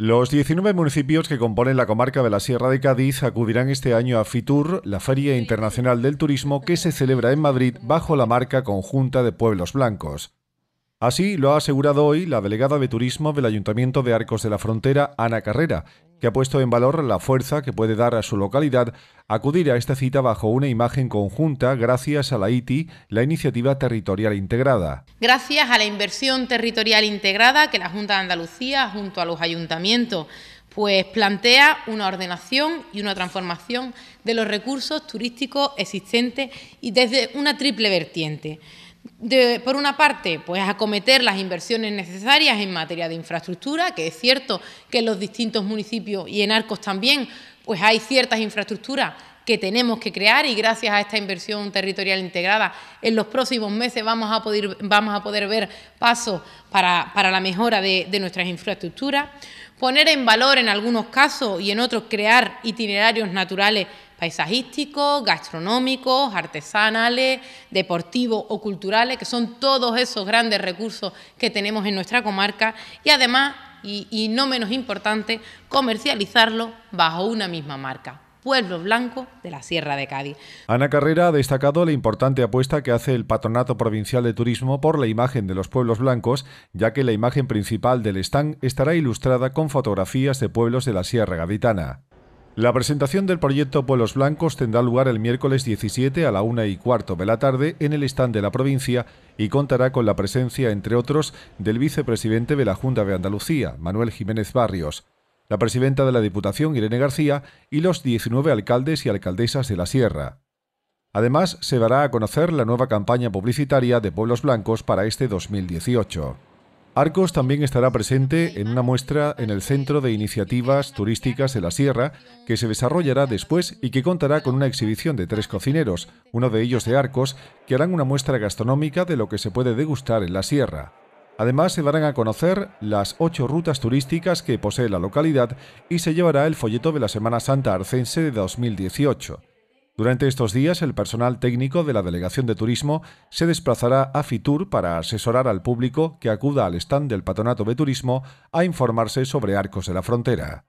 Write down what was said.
Los 19 municipios que componen la comarca de la Sierra de Cádiz acudirán este año a FITUR, la Feria Internacional del Turismo que se celebra en Madrid bajo la marca conjunta de Pueblos Blancos. Así lo ha asegurado hoy la delegada de Turismo del Ayuntamiento de Arcos de la Frontera, Ana Carrera, que ha puesto en valor la fuerza que puede dar a su localidad acudir a esta cita bajo una imagen conjunta gracias a la ITI, la Iniciativa Territorial Integrada. Gracias a la inversión territorial integrada que la Junta de Andalucía, junto a los ayuntamientos, pues plantea una ordenación y una transformación de los recursos turísticos existentes y desde una triple vertiente por una parte, pues acometer las inversiones necesarias en materia de infraestructura, que es cierto que en los distintos municipios y en Arcos también, pues hay ciertas infraestructuras que tenemos que crear y gracias a esta inversión territorial integrada en los próximos meses vamos a poder, ver pasos para, la mejora de, de nuestras infraestructuras, poner en valor en algunos casos y en otros crear itinerarios naturales paisajísticos, gastronómicos, artesanales, deportivos o culturales, que son todos esos grandes recursos que tenemos en nuestra comarca y además, y, no menos importante, comercializarlo bajo una misma marca, Pueblo Blanco de la Sierra de Cádiz. Ana Carrera ha destacado la importante apuesta que hace el Patronato Provincial de Turismo por la imagen de los pueblos blancos, ya que la imagen principal del stand estará ilustrada con fotografías de pueblos de la Sierra Gaditana. La presentación del proyecto Pueblos Blancos tendrá lugar el miércoles 17 a la una y cuarto de la tarde en el stand de la provincia y contará con la presencia, entre otros, del vicepresidente de la Junta de Andalucía, Manuel Jiménez Barrios, la presidenta de la Diputación, Irene García, y los 19 alcaldes y alcaldesas de la Sierra. Además, se dará a conocer la nueva campaña publicitaria de Pueblos Blancos para este 2018. Arcos también estará presente en una muestra en el Centro de Iniciativas Turísticas de la Sierra, que se desarrollará después y que contará con una exhibición de tres cocineros, uno de ellos de Arcos, que harán una muestra gastronómica de lo que se puede degustar en la Sierra. Además, se darán a conocer las ocho rutas turísticas que posee la localidad y se llevará el folleto de la Semana Santa Arcense de 2018. Durante estos días, el personal técnico de la Delegación de Turismo se desplazará a Fitur para asesorar al público que acuda al stand del Patronato de Turismo a informarse sobre Arcos de la Frontera.